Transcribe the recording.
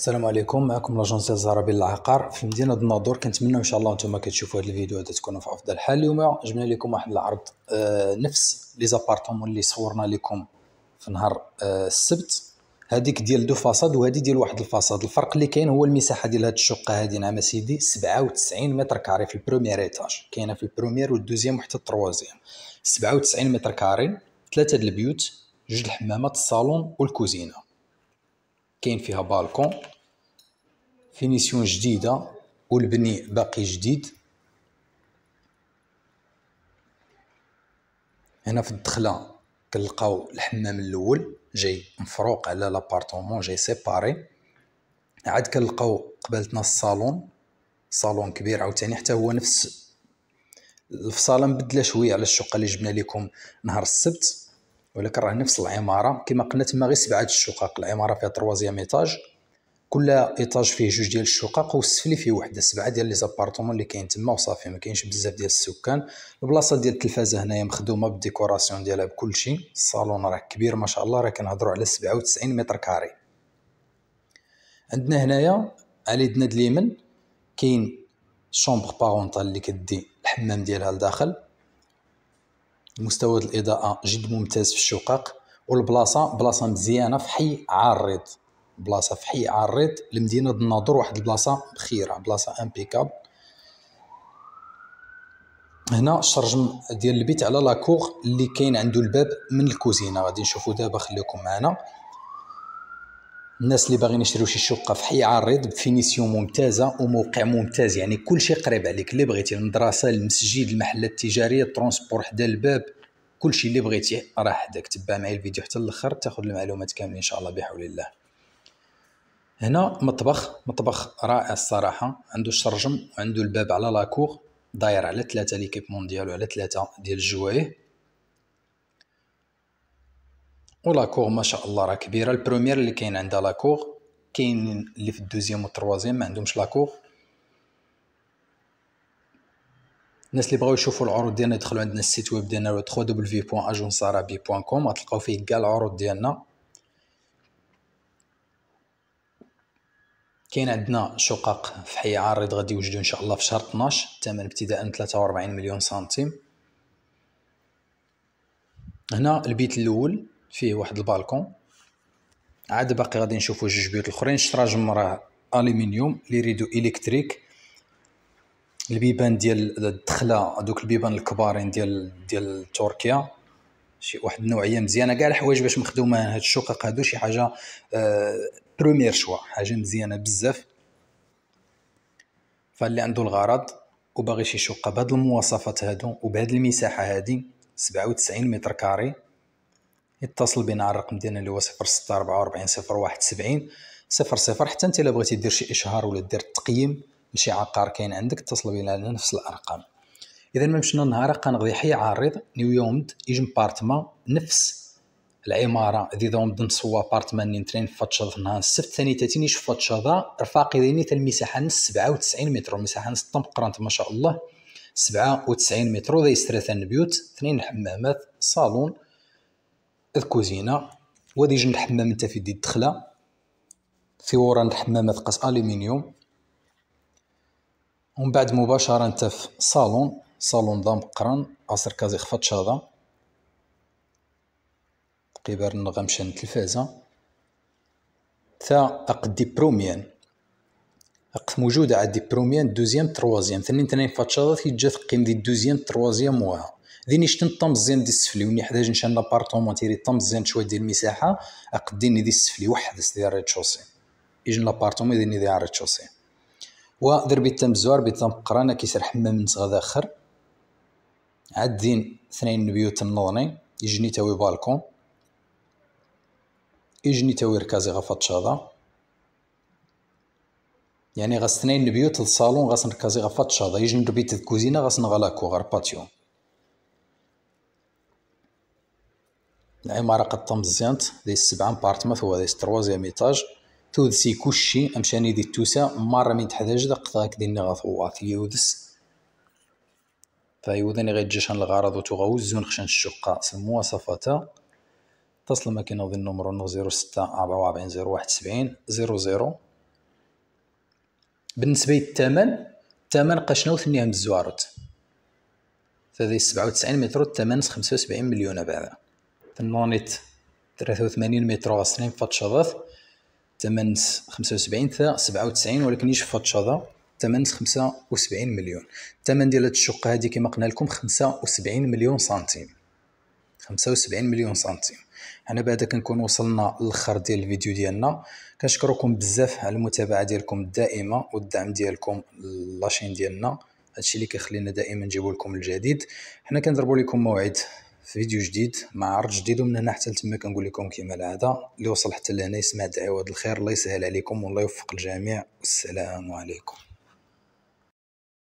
السلام عليكم معكم لاجونس الزهراء العقار في مدينه الناظور كنتمنى ان شاء الله نتوما كتشوفوا هذا الفيديو هذا تكونوا في افضل حال اليوم جبنا لكم واحد العرض آه، نفس لي زابارتمون اللي صورنا لكم في نهار آه، السبت هذيك ديال دو فاصاد وهذه ديال واحد الفاصاد الفرق اللي كاين هو المساحه ديال هاد الشقه هذه نعم سيدي 97 متر كاري في البروميير ايتاج كاينه في البروميير والدوزيام وحتى التروازيام 97 متر كاري ثلاثه ديال البيوت جوج الحمامات الصالون والكوزينه كاين فيها بالكون فينيسيون جديده والبني باقي جديد هنا في الدخله كنلقاو الحمام الاول جاي مفروق على لابارتومون جاي سيباري عاد كنلقاو قبالتنا الصالون صالون كبير عاوتاني حتى هو نفس الفصاله مبدله شويه على الشقه اللي جبنا لكم نهار السبت ولكن راه نفس العماره كما قلنا تما غير سبعه الشقق العماره فيها تروازيام ايطاج كل ايطاج فيه جوج ديال الشقق والسفلي فيه وحده سبعه ديال لي زابارتمون اللي كاين تما وصافي ما كاينش بزاف ديال السكان البلاصه ديال التلفازه هنايا مخدومه بالديكوراسيون ديالها بكلشي الصالون راه كبير ما شاء الله راه كنهضروا على 97 متر كاري عندنا هنايا على يدنا اليمين كاين شومبر بارونتال اللي كدي الحمام ديالها لداخل مستوى الاضاءه جد ممتاز في الشقق والبلاصه بلاصه مزيانه في حي عارض بلاصه في حي عارض لمدينه الناظر واحد البلاصه بخيره بلاصه امبيكابل هنا الشرجم ديال البيت على لاكور اللي كاين عنده الباب من الكوزينه غادي نشوفو دابا خليكم معنا الناس اللي باغيين يشريو شي شقه في حي عريض بفينيسيون ممتازه وموقع ممتاز يعني كلشي قريب عليك اللي بغيتي المدرسه المسجد المحلات التجاريه الترونسبور حدا الباب كلشي اللي بغيتي راه حداك تبع معايا الفيديو حتى الاخر تاخذ المعلومات كاملين ان شاء الله بحول الله هنا مطبخ مطبخ رائع الصراحه عنده الشرجم وعنده الباب على لاكور داير على ثلاثه ليكيبمون ديالو على ثلاثه ديال الجوايه ولاكور ما شاء الله راه كبيره البروميير اللي كاين عندها لاكور كاين اللي في الدوزيام والتروازيام ما عندهمش لاكور الناس اللي بغاو يشوفوا العروض ديالنا يدخلوا عندنا السيت ويب ديالنا www.agencerabi.com غتلقاو فيه كاع العروض ديالنا كاين عندنا شقق في حي عارض غادي يوجدوا ان شاء الله في شهر 12 الثمن ابتداء من 43 مليون سنتيم هنا البيت الاول فيه واحد البالكون عاد باقي غادي نشوفوا جوج بيوت الاخرين شطرا راه الومنيوم لي ريدو الكتريك البيبان ديال الدخله دوك البيبان الكبارين ديال ديال تركيا شي واحد النوعيه مزيانه كاع الحوايج باش مخدومه هاد الشقق هادو شي حاجه بروميير آه، شوا حاجه مزيانه بزاف فاللي عنده الغرض وباغي شي شقه بهاد المواصفات هادو وبهاد المساحه هادي 97 متر كاري يتصل بنا على الرقم ديالنا اللي هو 0644 01 صفر 00 حتى انت الا بغيتي دير شي اشهار ولا دير تقييم لشي عقار كاين عندك اتصل بنا على نفس الارقام اذا ما مشينا نهار كنقضي حي عارض يومد ايجم بارتمان نفس العماره ذي دومد نسوا بارتما نترين فاتشاض نهار السبت ثاني تاتيني شوف فاتشاضا رفاقي ديني تا المساحه نص 97 متر المساحه نص قرانت ما شاء الله 97 متر ذي ثلاثه بيوت اثنين حمامات صالون الكوزينه وهذه جنب الحمام نتا في دي الدخله في ورا الحمامه تقص الومنيوم ومن بعد مباشره نتا في صالون صالون ضام قران عصر كازي خفض شاضه قبار شان تلفازة تا أقد دي بروميان اق موجوده على دي بروميان دوزيام تروازيام ثاني ثاني فاتشاضات كي قيم دي دوزيام تروازيام وها ديني شتن زين دي السفلي وني حداج نشان لابارتومون تيري زين شويه ديال المساحه اقديني دي السفلي واحد سدي ريد شوسي يجن لابارتومون ديني دي ريد شوسي ودربي التمزوار بيت قرانا كيسر حمام من غدا اخر عاد دين اثنين بيوت النوني يجني تاوي بالكون يجني تاوي ركازي غفات شاضا يعني غاس اثنين بيوت الصالون غاس نركازي غفات شاضا يجني ربيت الكوزينه غاس نغلاكو غار باتيو العمارة قد مزيانت ديال السبعة مبارتمات هو ديال التروازيام ايطاج تودسي كلشي امشاني دي التوسا مرة من تحت هجدة قطاك ديال غاثوات يودس فيودني غير جاشان الغرض وتغوزون خشان الشقة المواصفات تصل الماكينة ضد النمر نو زيرو ستة أربعة وأربعين زيرو واحد سبعين زيرو زيرو بالنسبة للثمن الثمن قشناو ثنيهم الزوارت هذه سبعة وتسعين متر الثمن خمسة وسبعين مليون بعدا النونيت 83 متر غسلين فات شظاث تمن 75 تا 97 ولكن يجي فات شظا تمن 75 مليون الثمن ديال هاد الشقة هادي كما قلنا لكم 75 مليون سنتيم 75 مليون سنتيم انا بعدا كنكون وصلنا للخر ديال الفيديو ديالنا كنشكركم بزاف على المتابعه ديالكم الدائمه والدعم ديالكم لاشين ديالنا هادشي اللي كيخلينا دائما نجيبو لكم الجديد حنا كنضربوا لكم موعد في فيديو جديد مع عرض جديد ومن هنا حتى لتما كنقول لكم كما العاده اللي وصل حتى لهنا يسمع دعوات الخير الله يسهل عليكم والله يوفق الجميع والسلام عليكم